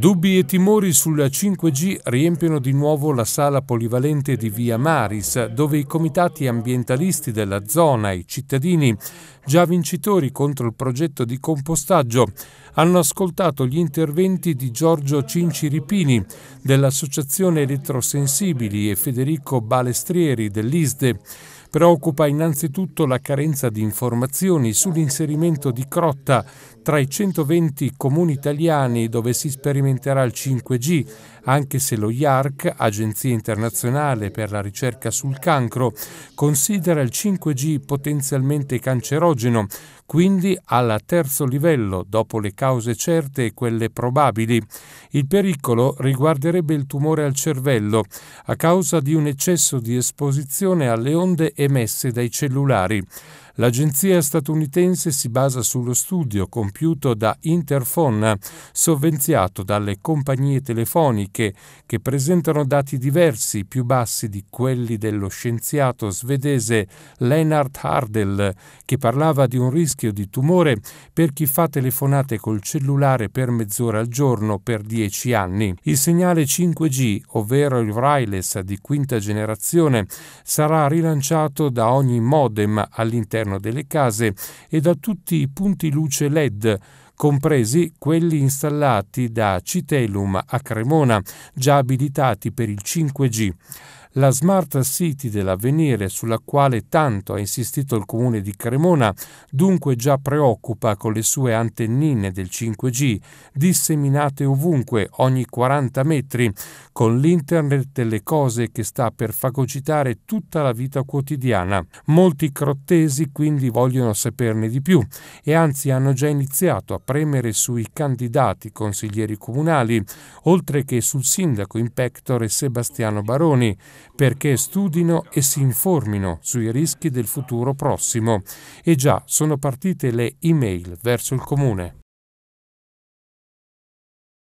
Dubbi e timori sulla 5G riempiono di nuovo la sala polivalente di Via Maris, dove i comitati ambientalisti della zona e i cittadini, già vincitori contro il progetto di compostaggio, hanno ascoltato gli interventi di Giorgio Cinci Ripini dell'Associazione Elettrosensibili e Federico Balestrieri dell'ISDE Preoccupa innanzitutto la carenza di informazioni sull'inserimento di Crotta tra i 120 comuni italiani dove si sperimenterà il 5G, anche se lo IARC, Agenzia internazionale per la ricerca sul cancro, considera il 5G potenzialmente cancerogeno, quindi alla terzo livello, dopo le cause certe e quelle probabili. Il pericolo riguarderebbe il tumore al cervello, a causa di un eccesso di esposizione alle onde emesse dai cellulari. L'agenzia statunitense si basa sullo studio compiuto da Interphone, sovvenziato dalle compagnie telefoniche, che presentano dati diversi, più bassi di quelli dello scienziato svedese Lennart Hardel, che parlava di un rischio di tumore per chi fa telefonate col cellulare per mezz'ora al giorno per dieci anni. Il segnale 5G, ovvero il wireless di quinta generazione, sarà rilanciato da ogni modem all'interno all'interno delle case e da tutti i punti luce LED, compresi quelli installati da Citelum a Cremona, già abilitati per il 5G la smart city dell'avvenire sulla quale tanto ha insistito il comune di Cremona, dunque già preoccupa con le sue antennine del 5G disseminate ovunque ogni 40 metri, con l'internet delle cose che sta per fagocitare tutta la vita quotidiana. Molti crottesi quindi vogliono saperne di più e anzi hanno già iniziato a premere sui candidati consiglieri comunali, oltre che sul sindaco in pectore Sebastiano Baroni, perché studino e si informino sui rischi del futuro prossimo. E già sono partite le email verso il comune.